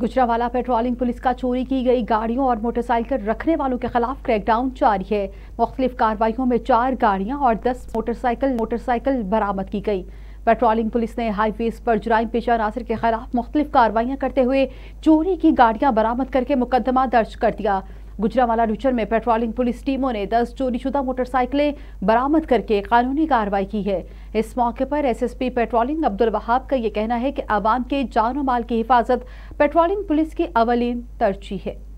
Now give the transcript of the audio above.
Gujranwala patrolling police का चोरी की गई गाड़ियों और मोटरसाइकिल रखने वालों के खिलाफ क्रैकडाउन जारी है मुख्तलिफ कार्रवाइयों में चार गाड़ियां और दस मोटरसाइकिल मोटरसाइकिल बरामद की गई पेट्रोलिंग पुलिस ने हाईवेज पर जुराइम पेशा नासिर के खिलाफ मुख्तलिफ कार्रवाइयाँ करते हुए चोरी की गाड़ियाँ बरामद करके मुकदमा दर्ज कर दिया गुजरावाला रुचर में पेट्रोलिंग पुलिस टीमों ने दस चोरीशुदा मोटरसाइकिलें बरामद करके कानूनी कार्रवाई की है इस मौके पर एसएसपी पेट्रोलिंग अब्दुल वहाब का यह कहना है कि आवाम के जानो माल की हिफाजत पेट्रोलिंग पुलिस की अवलीन तरजीह है